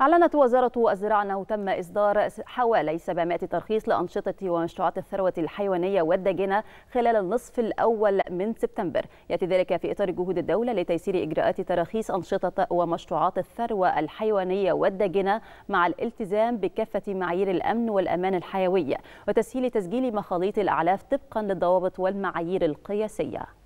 أعلنت وزارة الزراعة أنه تم إصدار حوالي 700 ترخيص لأنشطة ومشروعات الثروة الحيوانية والداجنة خلال النصف الأول من سبتمبر يأتي ذلك في إطار جهود الدولة لتيسير إجراءات تراخيص أنشطة ومشروعات الثروة الحيوانية والداجنة مع الالتزام بكافة معايير الأمن والأمان الحيوية وتسهيل تسجيل مخاليط الأعلاف طبقا للضوابط والمعايير القياسية